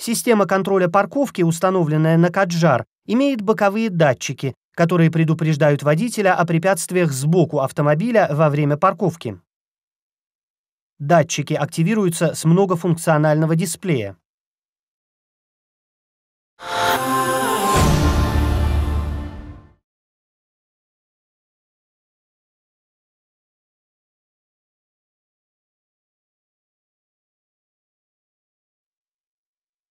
Система контроля парковки, установленная на Каджар, имеет боковые датчики, которые предупреждают водителя о препятствиях сбоку автомобиля во время парковки. Датчики активируются с многофункционального дисплея.